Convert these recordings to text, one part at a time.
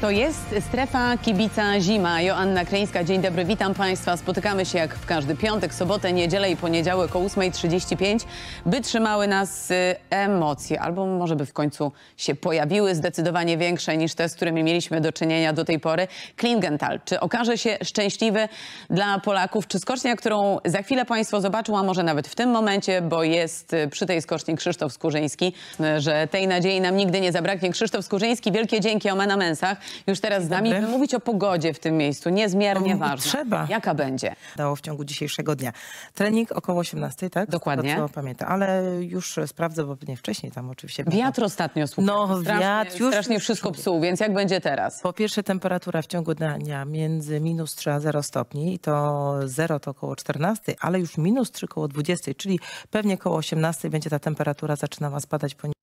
To jest strefa kibica zima. Joanna Kryńska, dzień dobry, witam Państwa. Spotykamy się jak w każdy piątek, sobotę, niedzielę i poniedziałek o 8.35, by trzymały nas y, emocje, albo może by w końcu się pojawiły zdecydowanie większe niż te, z którymi mieliśmy do czynienia do tej pory. Klingenthal, czy okaże się szczęśliwy dla Polaków? Czy skocznia, którą za chwilę Państwo zobaczą, a może nawet w tym momencie, bo jest y, przy tej skoczni Krzysztof Skurzyński, że tej nadziei nam nigdy nie zabraknie. Krzysztof Skurzyński, wielkie dzięki o męsach już teraz z nami, mówić o pogodzie w tym miejscu, niezmiernie no, ważna. Trzeba. Jaka będzie? Dało w ciągu dzisiejszego dnia. Trening około 18, tak? Dokładnie. To, co pamiętam, ale już sprawdzę, bo pewnie wcześniej tam oczywiście. Wiatr ostatnio, słuchał. No, strasznie, wiatr już... Strasznie wszystko psuł, więc jak będzie teraz? Po pierwsze temperatura w ciągu dnia między minus 3 a 0 stopni i to 0 to około 14, ale już minus 3 koło 20, czyli pewnie koło 18 będzie ta temperatura zaczynała spadać poniżej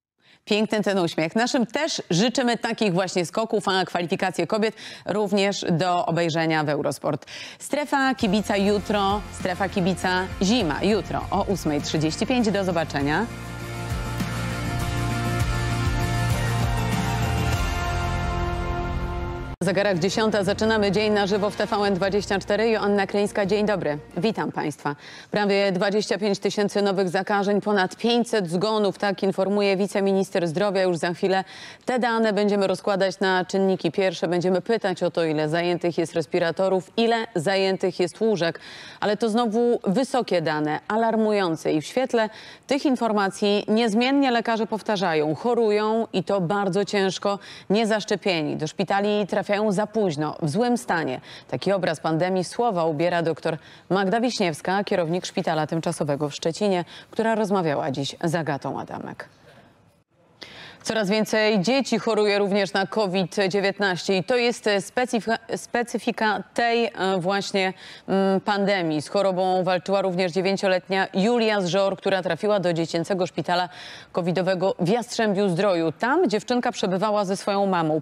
Piękny ten uśmiech. Naszym też życzymy takich właśnie skoków, a kwalifikacje kobiet również do obejrzenia w Eurosport. Strefa kibica jutro, strefa kibica zima jutro o 8.35. Do zobaczenia. Zegarach 10. Zaczynamy dzień na żywo w TVN24. Joanna Kryńska, dzień dobry. Witam Państwa. Prawie 25 tysięcy nowych zakażeń, ponad 500 zgonów, tak informuje wiceminister zdrowia już za chwilę. Te dane będziemy rozkładać na czynniki pierwsze. Będziemy pytać o to, ile zajętych jest respiratorów, ile zajętych jest łóżek. Ale to znowu wysokie dane, alarmujące i w świetle tych informacji niezmiennie lekarze powtarzają, chorują i to bardzo ciężko, niezaszczepieni. Do szpitali trafiają trafiają za późno, w złym stanie. Taki obraz pandemii słowa ubiera doktor Magda Wiśniewska, kierownik Szpitala Tymczasowego w Szczecinie, która rozmawiała dziś z Agatą Adamek. Coraz więcej dzieci choruje również na COVID-19 i to jest specyfika, specyfika, tej e, właśnie mm, pandemii. Z chorobą walczyła również dziewięcioletnia Julia Zżor, która trafiła do dziecięcego szpitala covidowego w Jastrzębiu Zdroju. Tam dziewczynka przebywała ze swoją mamą.